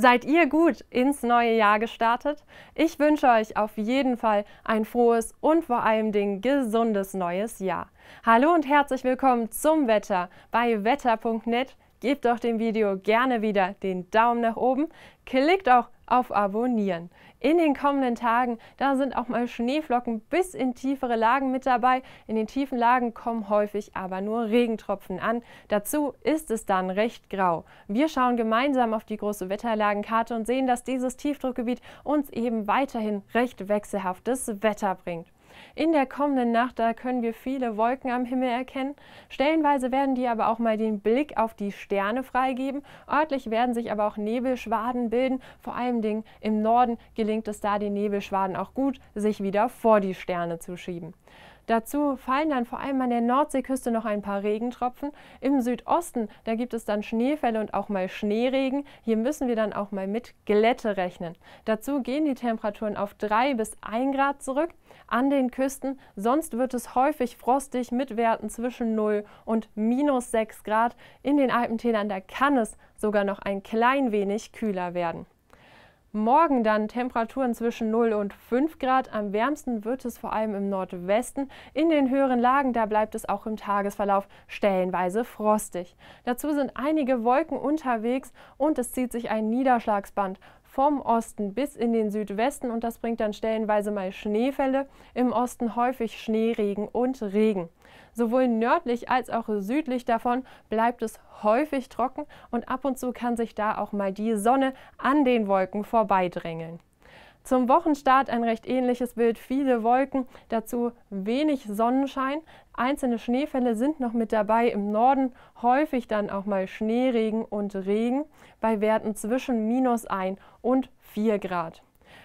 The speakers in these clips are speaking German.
Seid ihr gut ins neue Jahr gestartet? Ich wünsche euch auf jeden Fall ein frohes und vor allem Dingen gesundes neues Jahr. Hallo und herzlich willkommen zum Wetter bei wetter.net. Gebt doch dem Video gerne wieder den Daumen nach oben, klickt auch auf Abonnieren. In den kommenden Tagen, da sind auch mal Schneeflocken bis in tiefere Lagen mit dabei. In den tiefen Lagen kommen häufig aber nur Regentropfen an. Dazu ist es dann recht grau. Wir schauen gemeinsam auf die große Wetterlagenkarte und sehen, dass dieses Tiefdruckgebiet uns eben weiterhin recht wechselhaftes Wetter bringt. In der kommenden Nacht, da können wir viele Wolken am Himmel erkennen. Stellenweise werden die aber auch mal den Blick auf die Sterne freigeben. Örtlich werden sich aber auch Nebelschwaden bilden. Vor allem im Norden gelingt es da den Nebelschwaden auch gut, sich wieder vor die Sterne zu schieben. Dazu fallen dann vor allem an der Nordseeküste noch ein paar Regentropfen. Im Südosten, da gibt es dann Schneefälle und auch mal Schneeregen. Hier müssen wir dann auch mal mit Glätte rechnen. Dazu gehen die Temperaturen auf 3 bis 1 Grad zurück an den Küsten. Sonst wird es häufig frostig mit Werten zwischen 0 und minus 6 Grad. In den Alpentälern, da kann es sogar noch ein klein wenig kühler werden. Morgen dann Temperaturen zwischen 0 und 5 Grad. Am wärmsten wird es vor allem im Nordwesten. In den höheren Lagen, da bleibt es auch im Tagesverlauf stellenweise frostig. Dazu sind einige Wolken unterwegs und es zieht sich ein Niederschlagsband vom Osten bis in den Südwesten und das bringt dann stellenweise mal Schneefälle, im Osten häufig Schneeregen und Regen. Sowohl nördlich als auch südlich davon bleibt es häufig trocken und ab und zu kann sich da auch mal die Sonne an den Wolken vorbeidrängeln. Zum Wochenstart ein recht ähnliches Bild, viele Wolken, dazu wenig Sonnenschein. Einzelne Schneefälle sind noch mit dabei im Norden, häufig dann auch mal Schneeregen und Regen bei Werten zwischen minus 1 und 4 Grad.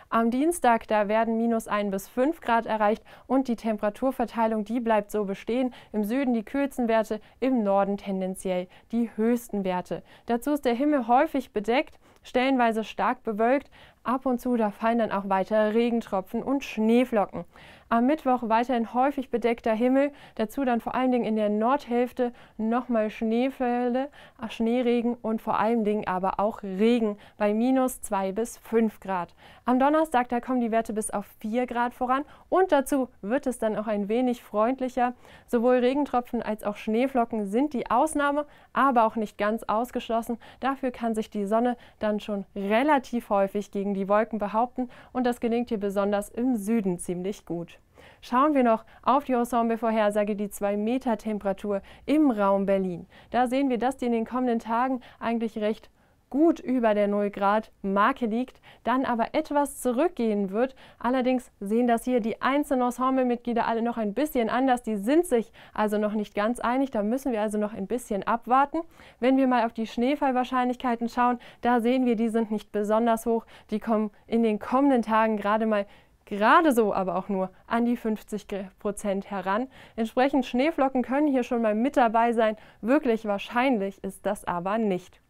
Am Dienstag, da werden minus 1 bis 5 Grad erreicht und die Temperaturverteilung, die bleibt so bestehen. Im Süden die kühlsten Werte, im Norden tendenziell die höchsten Werte. Dazu ist der Himmel häufig bedeckt, stellenweise stark bewölkt, Ab und zu da fallen dann auch weitere Regentropfen und Schneeflocken. Am Mittwoch weiterhin häufig bedeckter Himmel, dazu dann vor allen Dingen in der Nordhälfte nochmal Schneefälle, Schneeregen und vor allen Dingen aber auch Regen bei minus 2 bis 5 Grad. Am Donnerstag, da kommen die Werte bis auf 4 Grad voran und dazu wird es dann auch ein wenig freundlicher. Sowohl Regentropfen als auch Schneeflocken sind die Ausnahme, aber auch nicht ganz ausgeschlossen. Dafür kann sich die Sonne dann schon relativ häufig gegen die Wolken behaupten und das gelingt hier besonders im Süden ziemlich gut. Schauen wir noch auf die Ensemble-Vorhersage, die 2-Meter-Temperatur im Raum Berlin. Da sehen wir, dass die in den kommenden Tagen eigentlich recht gut über der 0 Grad Marke liegt, dann aber etwas zurückgehen wird. Allerdings sehen das hier die einzelnen Ensemble-Mitglieder alle noch ein bisschen anders. Die sind sich also noch nicht ganz einig. Da müssen wir also noch ein bisschen abwarten. Wenn wir mal auf die Schneefallwahrscheinlichkeiten schauen, da sehen wir, die sind nicht besonders hoch. Die kommen in den kommenden Tagen gerade mal gerade so aber auch nur an die 50 Prozent heran. Entsprechend Schneeflocken können hier schon mal mit dabei sein. Wirklich wahrscheinlich ist das aber nicht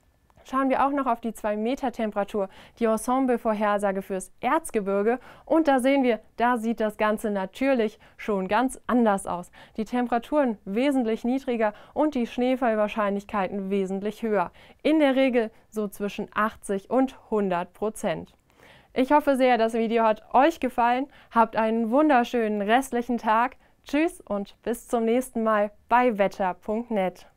schauen wir auch noch auf die 2-Meter-Temperatur, die Ensemble-Vorhersage fürs Erzgebirge. Und da sehen wir, da sieht das Ganze natürlich schon ganz anders aus. Die Temperaturen wesentlich niedriger und die Schneefallwahrscheinlichkeiten wesentlich höher. In der Regel so zwischen 80 und 100 Prozent. Ich hoffe sehr, das Video hat euch gefallen. Habt einen wunderschönen restlichen Tag. Tschüss und bis zum nächsten Mal bei wetter.net.